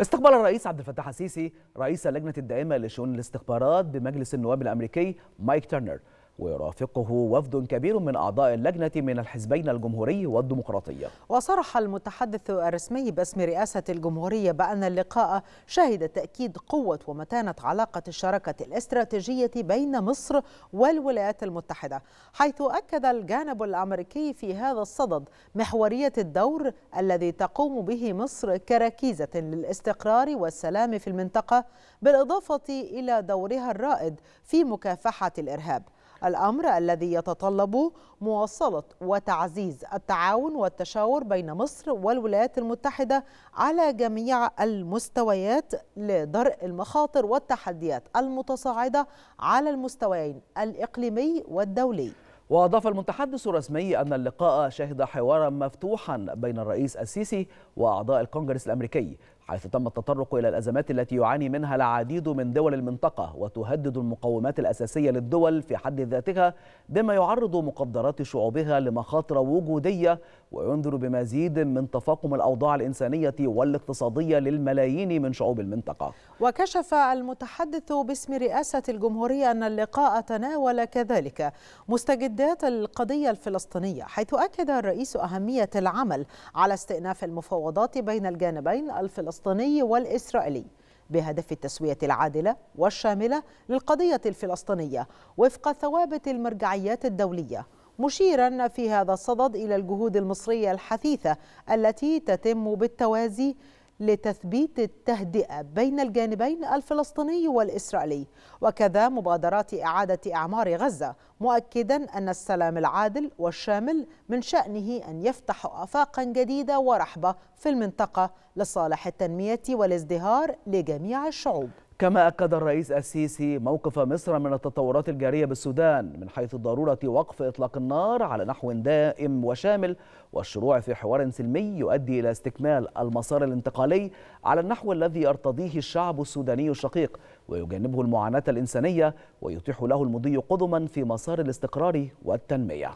استقبل الرئيس عبد الفتاح السيسي رئيس اللجنة الدائمة لشؤون الاستخبارات بمجلس النواب الأمريكي مايك ترنر ويرافقه وفد كبير من أعضاء اللجنة من الحزبين الجمهوري والديمقراطية وصرح المتحدث الرسمي باسم رئاسة الجمهورية بأن اللقاء شهد تأكيد قوة ومتانة علاقة الشراكة الاستراتيجية بين مصر والولايات المتحدة حيث أكد الجانب الأمريكي في هذا الصدد محورية الدور الذي تقوم به مصر كركيزة للاستقرار والسلام في المنطقة بالإضافة إلى دورها الرائد في مكافحة الإرهاب الأمر الذي يتطلب مواصلة وتعزيز التعاون والتشاور بين مصر والولايات المتحدة على جميع المستويات لدرء المخاطر والتحديات المتصاعدة على المستويين الإقليمي والدولي وأضاف المتحدث الرسمي أن اللقاء شهد حوارا مفتوحا بين الرئيس السيسي وأعضاء الكونغرس الأمريكي حيث تم التطرق إلى الأزمات التي يعاني منها العديد من دول المنطقة وتهدد المقومات الأساسية للدول في حد ذاتها بما يعرض مقدرات شعوبها لمخاطر وجودية وينذر بمزيد من تفاقم الأوضاع الإنسانية والاقتصادية للملايين من شعوب المنطقة وكشف المتحدث باسم رئاسة الجمهورية أن اللقاء تناول كذلك مستجد بداية القضية الفلسطينية حيث أكد الرئيس أهمية العمل على استئناف المفاوضات بين الجانبين الفلسطيني والإسرائيلي بهدف التسوية العادلة والشاملة للقضية الفلسطينية وفق ثوابت المرجعيات الدولية مشيرا في هذا الصدد إلى الجهود المصرية الحثيثة التي تتم بالتوازي لتثبيت التهدئة بين الجانبين الفلسطيني والإسرائيلي وكذا مبادرات إعادة إعمار غزة مؤكدا أن السلام العادل والشامل من شأنه أن يفتح آفاقا جديدة ورحبة في المنطقة لصالح التنمية والازدهار لجميع الشعوب كما أكد الرئيس السيسي موقف مصر من التطورات الجارية بالسودان من حيث ضرورة وقف إطلاق النار على نحو دائم وشامل والشروع في حوار سلمي يؤدي إلى استكمال المسار الانتقالي على النحو الذي يرتضيه الشعب السوداني الشقيق ويجنبه المعاناة الإنسانية ويتيح له المضي قدما في مسار الاستقرار والتنمية